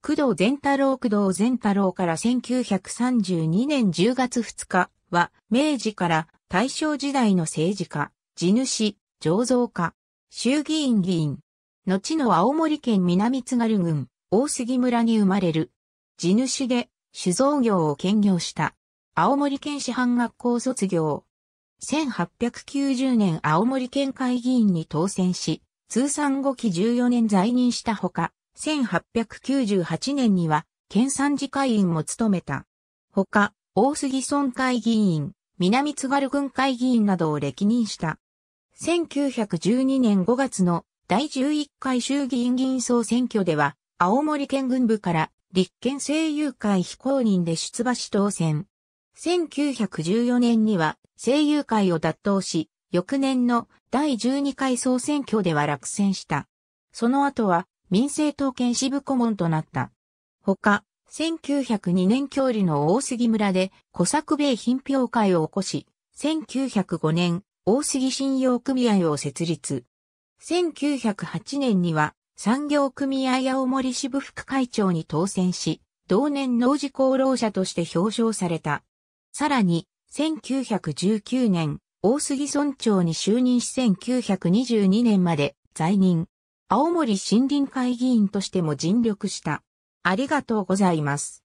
工藤善太郎工藤善太郎から1932年10月2日は、明治から大正時代の政治家、地主、醸造家、衆議院議員、後の青森県南津軽郡、大杉村に生まれる、地主で酒造業を兼業した、青森県師範学校卒業。1890年青森県会議員に当選し、通算5期14年在任したほか、1898年には、県三次会員も務めた。ほか、大杉村会議員、南津軽郡会議員などを歴任した。1912年5月の第11回衆議院議員総選挙では、青森県軍部から立憲政友会非公認で出馬し当選。1914年には政友会を脱党し、翌年の第12回総選挙では落選した。その後は民政党県支部顧問となった。ほか、1902年郷里の大杉村で小作米品評会を起こし、1905年大杉信用組合を設立。1908年には産業組合青森支部副会長に当選し、同年農事功労者として表彰された。さらに、1919年、大杉村長に就任し1922年まで在任。青森森林会議員としても尽力した。ありがとうございます。